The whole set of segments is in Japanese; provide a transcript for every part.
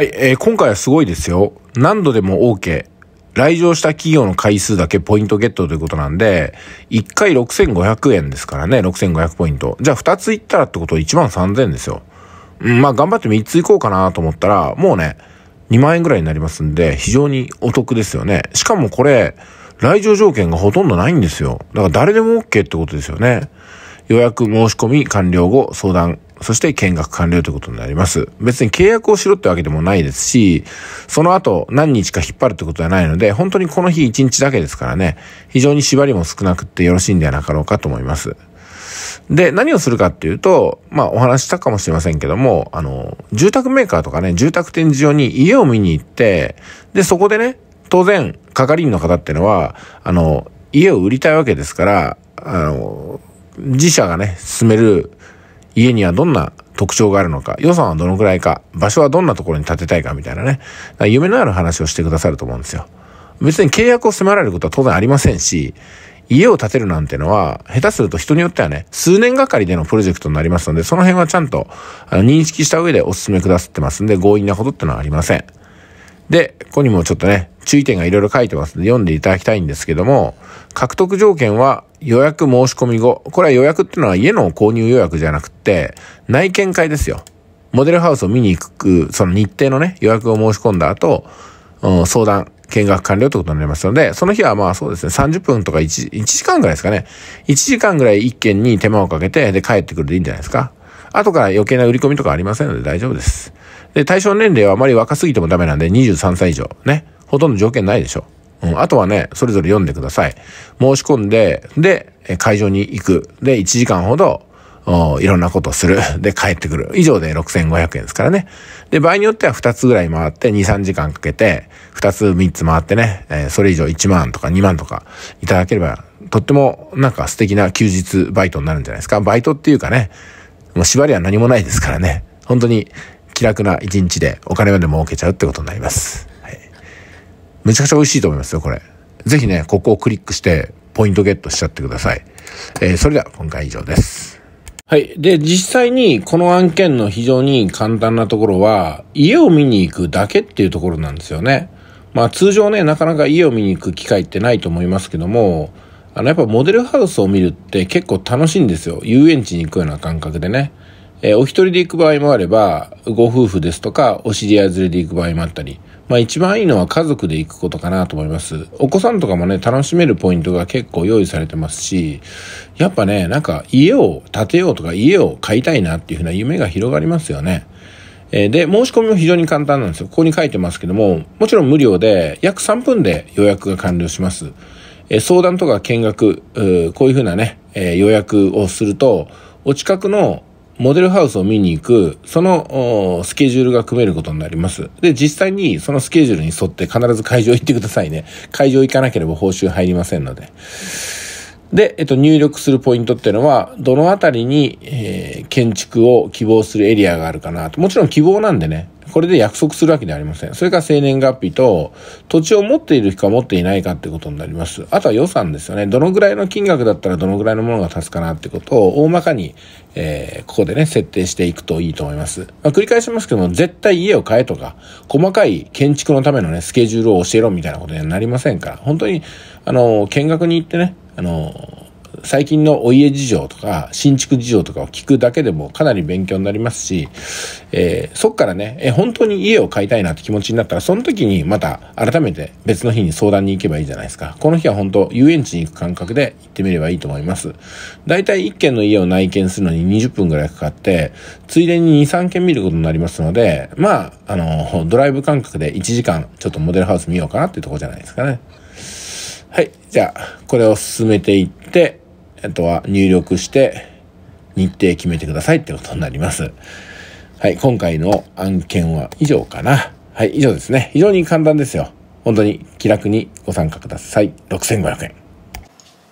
はい、えー、今回はすごいですよ。何度でも OK。来場した企業の回数だけポイントゲットということなんで、1回6500円ですからね、6500ポイント。じゃあ2つ行ったらってことは1万3000ですよ。うん、まあ頑張って3つ行こうかなと思ったら、もうね、2万円ぐらいになりますんで、非常にお得ですよね。しかもこれ、来場条件がほとんどないんですよ。だから誰でも OK ってことですよね。予約、申し込み、完了後、相談、そして見学完了ということになります。別に契約をしろってわけでもないですし、その後何日か引っ張るってことはないので、本当にこの日1日だけですからね、非常に縛りも少なくってよろしいんではなかろうかと思います。で、何をするかっていうと、まあお話したかもしれませんけども、あの、住宅メーカーとかね、住宅展示場に家を見に行って、で、そこでね、当然、係員の方っていうのは、あの、家を売りたいわけですから、あの、自社がね、進める家にはどんな特徴があるのか、予算はどのくらいか、場所はどんなところに建てたいかみたいなね、夢のある話をしてくださると思うんですよ。別に契約を迫られることは当然ありませんし、家を建てるなんてのは、下手すると人によってはね、数年がかりでのプロジェクトになりますので、その辺はちゃんと認識した上でお勧めくださってますんで、強引なことってのはありません。で、ここにもちょっとね、注意点がいろいろ書いてますので読んでいただきたいんですけども、獲得条件は予約申し込み後。これは予約っていうのは家の購入予約じゃなくて、内見会ですよ。モデルハウスを見に行く、その日程のね、予約を申し込んだ後、うん、相談、見学完了ってことになりますので、その日はまあそうですね、30分とか 1, 1時間ぐらいですかね。1時間ぐらい1件に手間をかけて、で帰ってくるでいいんじゃないですか。後から余計な売り込みとかありませんので大丈夫です。で、対象年齢はあまり若すぎてもダメなんで23歳以上。ね。ほとんど条件ないでしょ。うん、あとはね、それぞれ読んでください。申し込んで、で、会場に行く。で、1時間ほど、いろんなことする。で、帰ってくる。以上で6500円ですからね。で、場合によっては2つぐらい回って、2、3時間かけて、2つ3つ回ってね、えー、それ以上1万とか2万とかいただければ、とってもなんか素敵な休日バイトになるんじゃないですか。バイトっていうかね、もう縛りは何もないですからね。本当に気楽な一日でお金まで儲けちゃうってことになります。はい。めちゃくちゃ美味しいと思いますよ、これ。ぜひね、ここをクリックして、ポイントゲットしちゃってください。えー、それでは今回以上です。はい。で、実際にこの案件の非常に簡単なところは、家を見に行くだけっていうところなんですよね。まあ通常ね、なかなか家を見に行く機会ってないと思いますけども、あのやっぱモデルハウスを見るって結構楽しいんですよ。遊園地に行くような感覚でね。えー、お一人で行く場合もあれば、ご夫婦ですとか、お知り合い連れで行く場合もあったり、まあ一番いいのは家族で行くことかなと思います。お子さんとかもね、楽しめるポイントが結構用意されてますし、やっぱね、なんか家を建てようとか家を買いたいなっていうふうな夢が広がりますよね。えで、申し込みも非常に簡単なんですよ。ここに書いてますけども、もちろん無料で、約3分で予約が完了します。え相談とか見学、こういうふうなね、え予約をすると、お近くのモデルハウスを見に行く、そのスケジュールが組めることになります。で、実際にそのスケジュールに沿って必ず会場行ってくださいね。会場行かなければ報酬入りませんので。で、えっと、入力するポイントっていうのは、どのあたりに、えー、建築を希望するエリアがあるかなと。もちろん希望なんでね、これで約束するわけではありません。それから生年月日と、土地を持っているか持っていないかってことになります。あとは予算ですよね。どのぐらいの金額だったらどのぐらいのものが足すかなってことを大まかに、えー、ここでね、設定していくといいと思います。まあ、繰り返しますけども、絶対家を買えとか、細かい建築のためのね、スケジュールを教えろみたいなことにはなりませんから、本当に、あの、見学に行ってね、あの、最近のお家事情とか、新築事情とかを聞くだけでもかなり勉強になりますし、えー、そっからね、えー、本当に家を買いたいなって気持ちになったら、その時にまた改めて別の日に相談に行けばいいじゃないですか。この日は本当、遊園地に行く感覚で行ってみればいいと思います。だいたい1軒の家を内見するのに20分くらいかかって、ついでに2、3軒見ることになりますので、まあ、あの、ドライブ感覚で1時間、ちょっとモデルハウス見ようかなっていうとこじゃないですかね。はい。じゃあ、これを進めていって、あとは入力して日程決めてくださいってことになります。はい、今回の案件は以上かな。はい、以上ですね。非常に簡単ですよ。本当に気楽にご参加ください。6500円。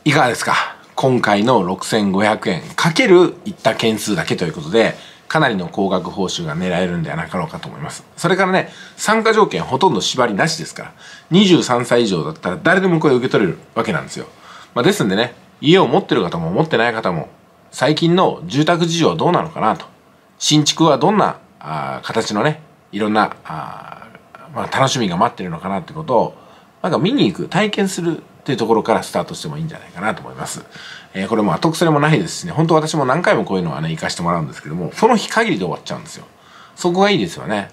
いかがですか今回の6500円かけるいった件数だけということで、かなりの高額報酬が狙えるんではなかろうかと思います。それからね、参加条件ほとんど縛りなしですから、23歳以上だったら誰でもこれ受け取れるわけなんですよ。まあ、ですんでね、家を持ってる方も持ってない方も最近の住宅事情はどうなのかなと新築はどんなあ形のねいろんなあ、まあ、楽しみが待ってるのかなってことをなんか見に行く体験するっていうところからスタートしてもいいんじゃないかなと思います。えー、これも後それもないですしね、本当私も何回もこういうのはね、行かしてもらうんですけども、その日限りで終わっちゃうんですよ。そこがいいですよね。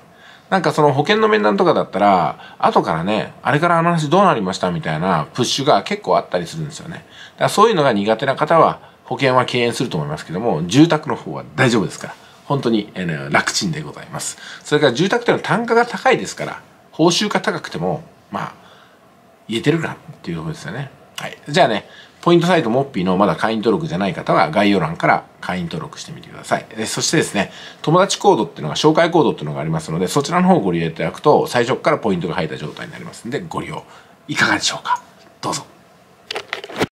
なんかその保険の面談とかだったら、後からね、あれからあの話どうなりましたみたいなプッシュが結構あったりするんですよね。だからそういうのが苦手な方は、保険は敬遠すると思いますけども、住宅の方は大丈夫ですから。本当に、えー、楽ちんでございます。それから住宅というのは単価が高いですから、報酬が高くても、まあ、言えてるなっていうところですよね。はい。じゃあね、ポイントサイトモッピーのまだ会員登録じゃない方は概要欄から会員登録してみてください。そしてですね、友達コードっていうのが紹介コードっていうのがありますので、そちらの方をご利用いただくと最初からポイントが入った状態になりますので、ご利用いかがでしょうかどうぞ。